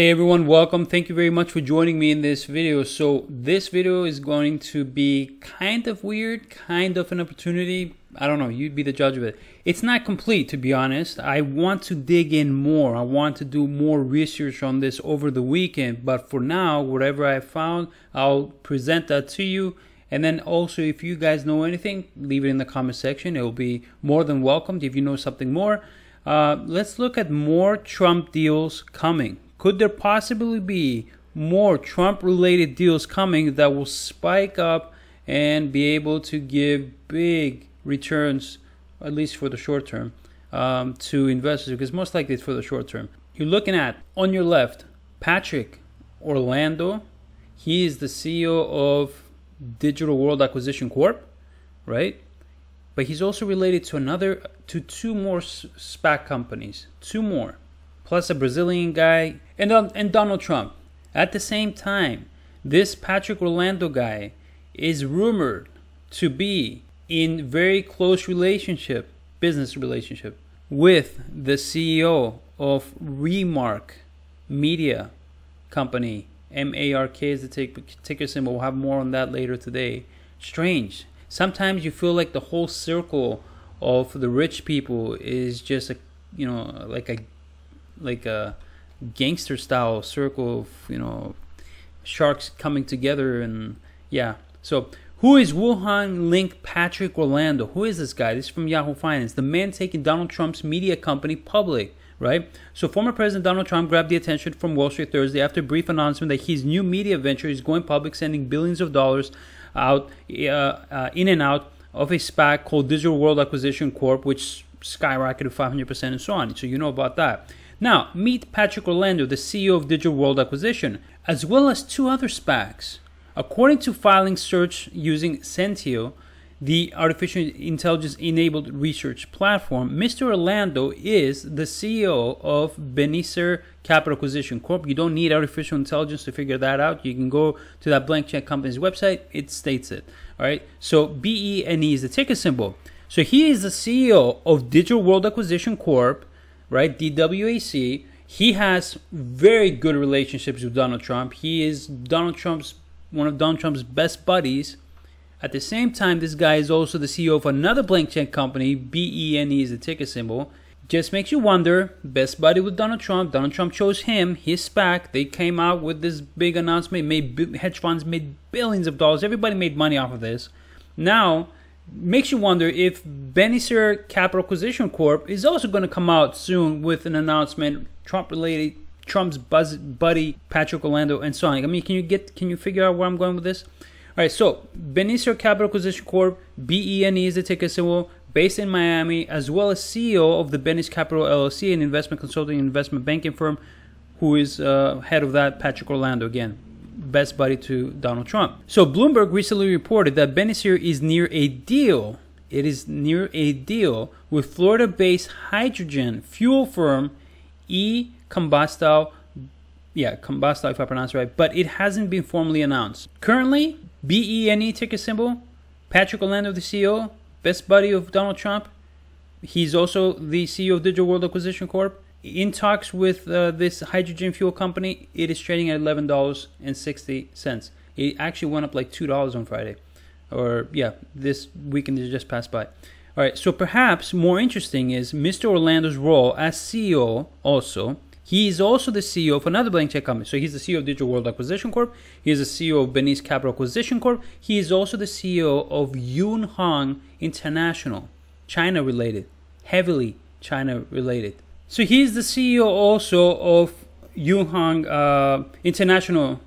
Hey everyone, welcome. Thank you very much for joining me in this video. So this video is going to be kind of weird, kind of an opportunity. I don't know, you'd be the judge of it. It's not complete, to be honest. I want to dig in more. I want to do more research on this over the weekend. But for now, whatever I found, I'll present that to you. And then also, if you guys know anything, leave it in the comment section. It will be more than welcomed if you know something more. Uh, let's look at more Trump deals coming. Could there possibly be more Trump related deals coming that will spike up and be able to give big returns, at least for the short term, um, to investors? Because most likely it's for the short term. You're looking at on your left, Patrick Orlando. He is the CEO of Digital World Acquisition Corp, right? But he's also related to another, to two more SPAC companies, two more plus a Brazilian guy, and, um, and Donald Trump. At the same time, this Patrick Orlando guy is rumored to be in very close relationship, business relationship, with the CEO of Remark Media Company. M A R K is the tick, ticker symbol. We'll have more on that later today. Strange. Sometimes you feel like the whole circle of the rich people is just a, you know, like a like a gangster style circle of you know sharks coming together and yeah. So who is Wuhan link Patrick Orlando? Who is this guy? This is from Yahoo Finance. The man taking Donald Trump's media company public, right? So former President Donald Trump grabbed the attention from Wall Street Thursday after a brief announcement that his new media venture is going public, sending billions of dollars out uh, uh, in and out of a SPAC called Digital World Acquisition Corp, which skyrocketed 500% and so on. So you know about that. Now, meet Patrick Orlando, the CEO of Digital World Acquisition, as well as two other SPACs. According to filing search using Sentio, the artificial intelligence enabled research platform, Mr. Orlando is the CEO of Benicer Capital Acquisition Corp. You don't need artificial intelligence to figure that out. You can go to that blank check company's website, it states it. All right, so B E N E is the ticker symbol. So he is the CEO of Digital World Acquisition Corp right? DWAC. He has very good relationships with Donald Trump. He is Donald Trump's one of Donald Trump's best buddies. At the same time, this guy is also the CEO of another blank check company. B E N E is the ticker symbol. Just makes you wonder. Best buddy with Donald Trump. Donald Trump chose him. His SPAC. They came out with this big announcement. Made hedge funds made billions of dollars. Everybody made money off of this. Now makes you wonder if Benisir Capital Acquisition Corp is also going to come out soon with an announcement Trump related Trump's buzz, buddy Patrick Orlando and so on. I mean, can you get can you figure out where I'm going with this? All right, so Benicio Capital Acquisition Corp, BENE is the ticker symbol, based in Miami, as well as CEO of the Benis Capital LLC, an investment consulting and investment banking firm, who is uh, head of that, Patrick Orlando again best buddy to Donald Trump. So Bloomberg recently reported that Benicio is near a deal. It is near a deal with Florida-based hydrogen fuel firm E Combustal. Yeah, Combustal if I pronounce it right, but it hasn't been formally announced. Currently, BENE ticker symbol, Patrick Orlando, the CEO, best buddy of Donald Trump. He's also the CEO of Digital World Acquisition Corp in talks with uh, this hydrogen fuel company, it is trading at eleven dollars and sixty cents. It actually went up like two dollars on Friday, or yeah, this weekend just passed by. All right, so perhaps more interesting is Mr. Orlando's role as CEO. Also, he is also the CEO of another blank check company. So he's the CEO of Digital World Acquisition Corp. He is the CEO of Benis Capital Acquisition Corp. He is also the CEO of Yunhong International, China related, heavily China related. So he's the CEO also of Yunhang uh, International,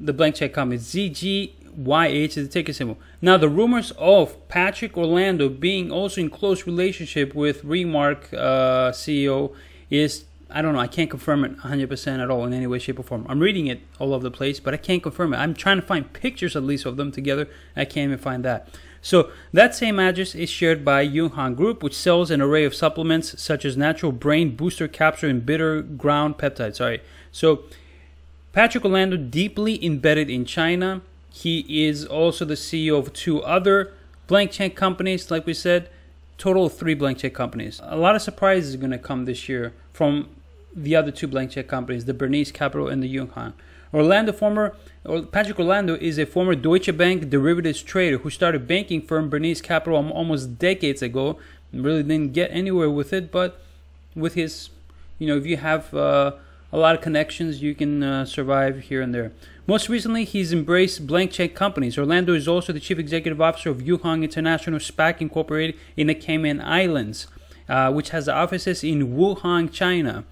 the blank check company, ZGYH is the ticker symbol. Now, the rumors of Patrick Orlando being also in close relationship with Remark uh, CEO is I don't know. I can't confirm it 100% at all in any way, shape, or form. I'm reading it all over the place, but I can't confirm it. I'm trying to find pictures at least of them together. I can't even find that. So that same address is shared by Yunhan Group, which sells an array of supplements such as natural brain booster capsule and bitter ground peptide. Sorry. So Patrick Orlando, deeply embedded in China, he is also the CEO of two other blank check companies, like we said total of three blank check companies. A lot of surprises are going to come this year from the other two blank check companies, the Bernese Capital and the Yunhan. Orlando former Patrick Orlando is a former Deutsche Bank derivatives trader who started banking firm Bernese Capital almost decades ago. Really didn't get anywhere with it, but with his, you know, if you have uh, a lot of connections, you can uh, survive here and there. Most recently, he's embraced blank check companies. Orlando is also the chief executive officer of Yuhong International SPAC Incorporated in the Cayman Islands, uh, which has offices in Wuhan, China.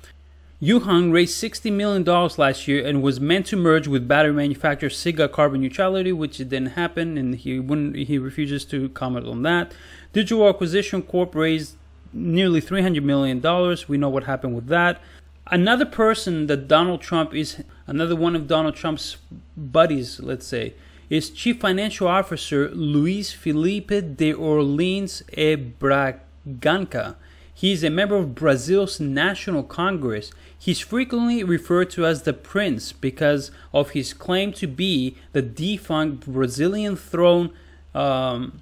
Yuhang raised $60 million last year and was meant to merge with battery manufacturer Siga Carbon Neutrality, which didn't happen, and he wouldn't, he refuses to comment on that. Digital Acquisition Corp raised nearly $300 million. We know what happened with that. Another person that Donald Trump is, another one of Donald Trump's buddies, let's say, is Chief Financial Officer Luis Felipe de Orleans e Braganca. He is a member of Brazil's National Congress. He's frequently referred to as the Prince because of his claim to be the defunct Brazilian throne um,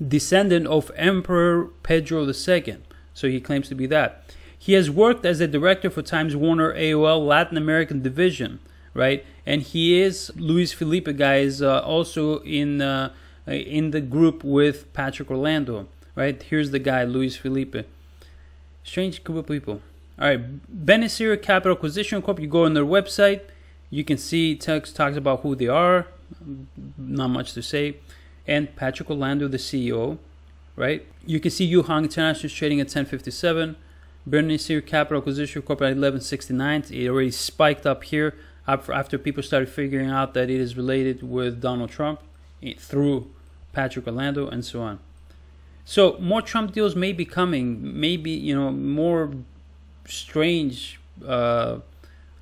descendant of Emperor Pedro II. So he claims to be that. He has worked as a director for Times Warner AOL Latin American division, right? And he is Luis Felipe guy is uh, also in uh, in the group with Patrick Orlando, right? Here's the guy Luis Felipe. Strange group of people. All right, Benasir Capital Acquisition Corp. You go on their website, you can see text talks about who they are. Not much to say. And Patrick Orlando, the CEO, right? You can see Yuhang International is trading at 1057. Benasir Capital Acquisition Corp. at 1169. It already spiked up here after people started figuring out that it is related with Donald Trump through Patrick Orlando and so on. So more Trump deals may be coming. Maybe you know more strange uh,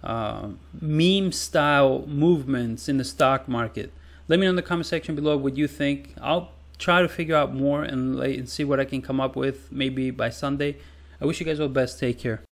uh, meme style movements in the stock market. Let me know in the comment section below what you think. I'll try to figure out more and, and see what I can come up with maybe by Sunday. I wish you guys all the best. Take care.